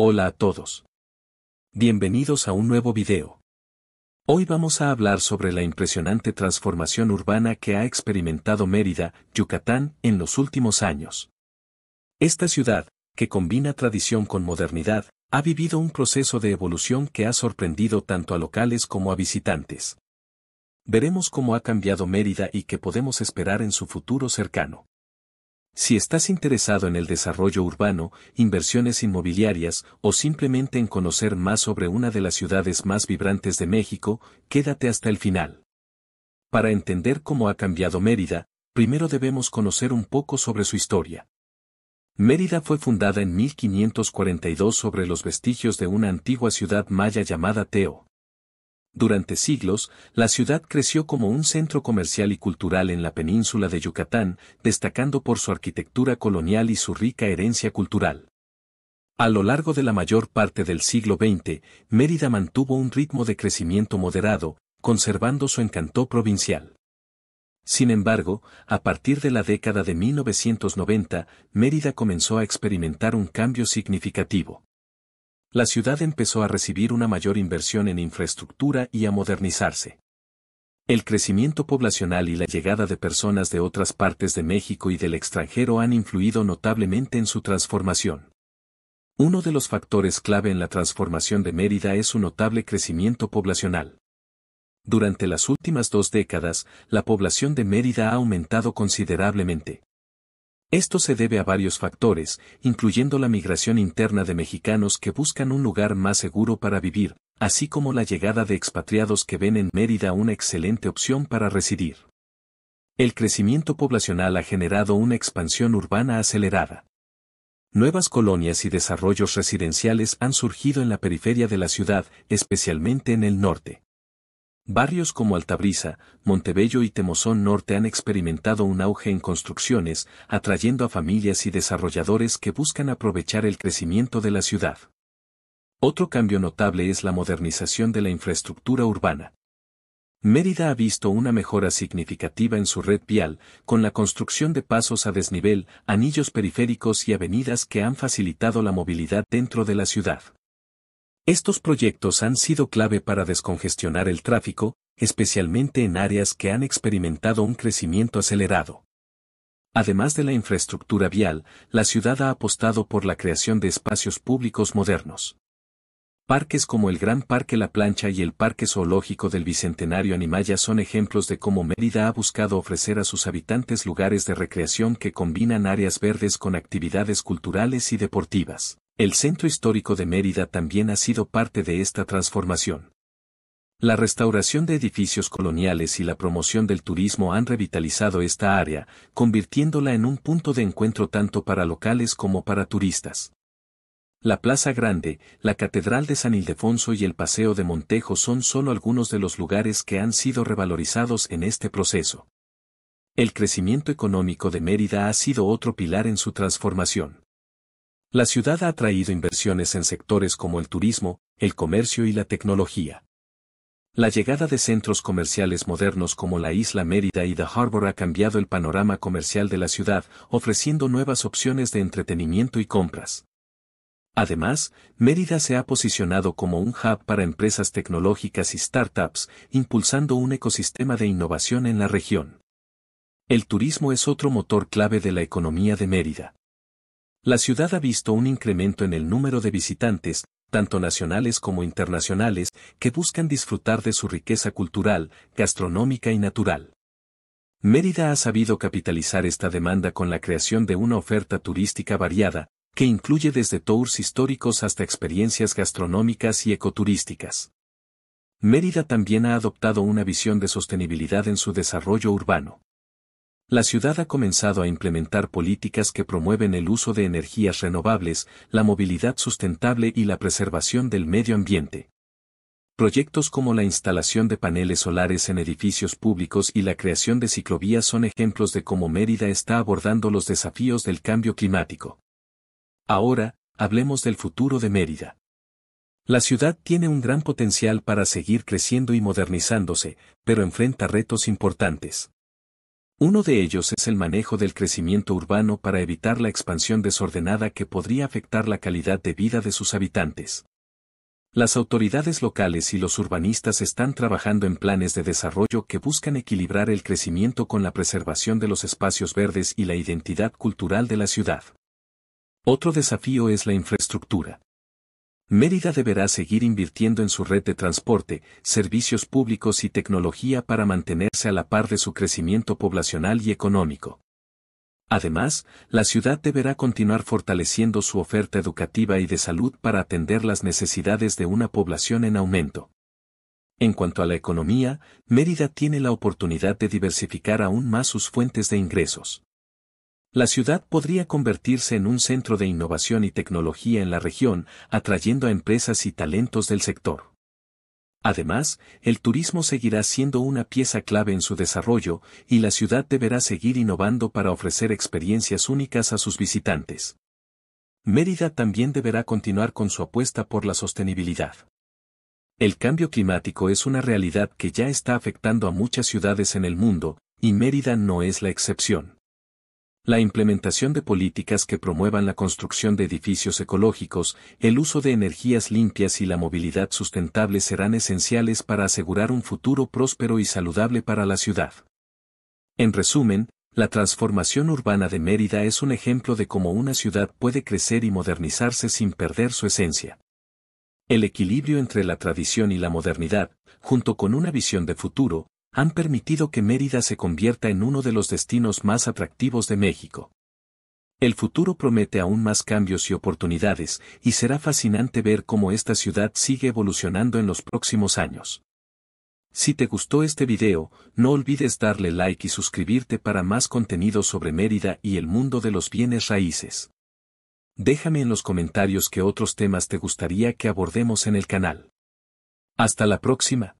Hola a todos. Bienvenidos a un nuevo video. Hoy vamos a hablar sobre la impresionante transformación urbana que ha experimentado Mérida, Yucatán, en los últimos años. Esta ciudad, que combina tradición con modernidad, ha vivido un proceso de evolución que ha sorprendido tanto a locales como a visitantes. Veremos cómo ha cambiado Mérida y qué podemos esperar en su futuro cercano. Si estás interesado en el desarrollo urbano, inversiones inmobiliarias o simplemente en conocer más sobre una de las ciudades más vibrantes de México, quédate hasta el final. Para entender cómo ha cambiado Mérida, primero debemos conocer un poco sobre su historia. Mérida fue fundada en 1542 sobre los vestigios de una antigua ciudad maya llamada Teo. Durante siglos, la ciudad creció como un centro comercial y cultural en la península de Yucatán, destacando por su arquitectura colonial y su rica herencia cultural. A lo largo de la mayor parte del siglo XX, Mérida mantuvo un ritmo de crecimiento moderado, conservando su encanto provincial. Sin embargo, a partir de la década de 1990, Mérida comenzó a experimentar un cambio significativo. La ciudad empezó a recibir una mayor inversión en infraestructura y a modernizarse. El crecimiento poblacional y la llegada de personas de otras partes de México y del extranjero han influido notablemente en su transformación. Uno de los factores clave en la transformación de Mérida es su notable crecimiento poblacional. Durante las últimas dos décadas, la población de Mérida ha aumentado considerablemente. Esto se debe a varios factores, incluyendo la migración interna de mexicanos que buscan un lugar más seguro para vivir, así como la llegada de expatriados que ven en Mérida una excelente opción para residir. El crecimiento poblacional ha generado una expansión urbana acelerada. Nuevas colonias y desarrollos residenciales han surgido en la periferia de la ciudad, especialmente en el norte. Barrios como Altabrisa, Montebello y Temozón Norte han experimentado un auge en construcciones, atrayendo a familias y desarrolladores que buscan aprovechar el crecimiento de la ciudad. Otro cambio notable es la modernización de la infraestructura urbana. Mérida ha visto una mejora significativa en su red vial, con la construcción de pasos a desnivel, anillos periféricos y avenidas que han facilitado la movilidad dentro de la ciudad. Estos proyectos han sido clave para descongestionar el tráfico, especialmente en áreas que han experimentado un crecimiento acelerado. Además de la infraestructura vial, la ciudad ha apostado por la creación de espacios públicos modernos. Parques como el Gran Parque La Plancha y el Parque Zoológico del Bicentenario Animaya son ejemplos de cómo Mérida ha buscado ofrecer a sus habitantes lugares de recreación que combinan áreas verdes con actividades culturales y deportivas. El centro histórico de Mérida también ha sido parte de esta transformación. La restauración de edificios coloniales y la promoción del turismo han revitalizado esta área, convirtiéndola en un punto de encuentro tanto para locales como para turistas. La Plaza Grande, la Catedral de San Ildefonso y el Paseo de Montejo son solo algunos de los lugares que han sido revalorizados en este proceso. El crecimiento económico de Mérida ha sido otro pilar en su transformación. La ciudad ha atraído inversiones en sectores como el turismo, el comercio y la tecnología. La llegada de centros comerciales modernos como la Isla Mérida y The Harbor ha cambiado el panorama comercial de la ciudad, ofreciendo nuevas opciones de entretenimiento y compras. Además, Mérida se ha posicionado como un hub para empresas tecnológicas y startups, impulsando un ecosistema de innovación en la región. El turismo es otro motor clave de la economía de Mérida. La ciudad ha visto un incremento en el número de visitantes, tanto nacionales como internacionales, que buscan disfrutar de su riqueza cultural, gastronómica y natural. Mérida ha sabido capitalizar esta demanda con la creación de una oferta turística variada, que incluye desde tours históricos hasta experiencias gastronómicas y ecoturísticas. Mérida también ha adoptado una visión de sostenibilidad en su desarrollo urbano. La ciudad ha comenzado a implementar políticas que promueven el uso de energías renovables, la movilidad sustentable y la preservación del medio ambiente. Proyectos como la instalación de paneles solares en edificios públicos y la creación de ciclovías son ejemplos de cómo Mérida está abordando los desafíos del cambio climático. Ahora, hablemos del futuro de Mérida. La ciudad tiene un gran potencial para seguir creciendo y modernizándose, pero enfrenta retos importantes. Uno de ellos es el manejo del crecimiento urbano para evitar la expansión desordenada que podría afectar la calidad de vida de sus habitantes. Las autoridades locales y los urbanistas están trabajando en planes de desarrollo que buscan equilibrar el crecimiento con la preservación de los espacios verdes y la identidad cultural de la ciudad. Otro desafío es la infraestructura. Mérida deberá seguir invirtiendo en su red de transporte, servicios públicos y tecnología para mantenerse a la par de su crecimiento poblacional y económico. Además, la ciudad deberá continuar fortaleciendo su oferta educativa y de salud para atender las necesidades de una población en aumento. En cuanto a la economía, Mérida tiene la oportunidad de diversificar aún más sus fuentes de ingresos. La ciudad podría convertirse en un centro de innovación y tecnología en la región, atrayendo a empresas y talentos del sector. Además, el turismo seguirá siendo una pieza clave en su desarrollo y la ciudad deberá seguir innovando para ofrecer experiencias únicas a sus visitantes. Mérida también deberá continuar con su apuesta por la sostenibilidad. El cambio climático es una realidad que ya está afectando a muchas ciudades en el mundo, y Mérida no es la excepción la implementación de políticas que promuevan la construcción de edificios ecológicos, el uso de energías limpias y la movilidad sustentable serán esenciales para asegurar un futuro próspero y saludable para la ciudad. En resumen, la transformación urbana de Mérida es un ejemplo de cómo una ciudad puede crecer y modernizarse sin perder su esencia. El equilibrio entre la tradición y la modernidad, junto con una visión de futuro, han permitido que Mérida se convierta en uno de los destinos más atractivos de México. El futuro promete aún más cambios y oportunidades, y será fascinante ver cómo esta ciudad sigue evolucionando en los próximos años. Si te gustó este video, no olvides darle like y suscribirte para más contenido sobre Mérida y el mundo de los bienes raíces. Déjame en los comentarios qué otros temas te gustaría que abordemos en el canal. Hasta la próxima.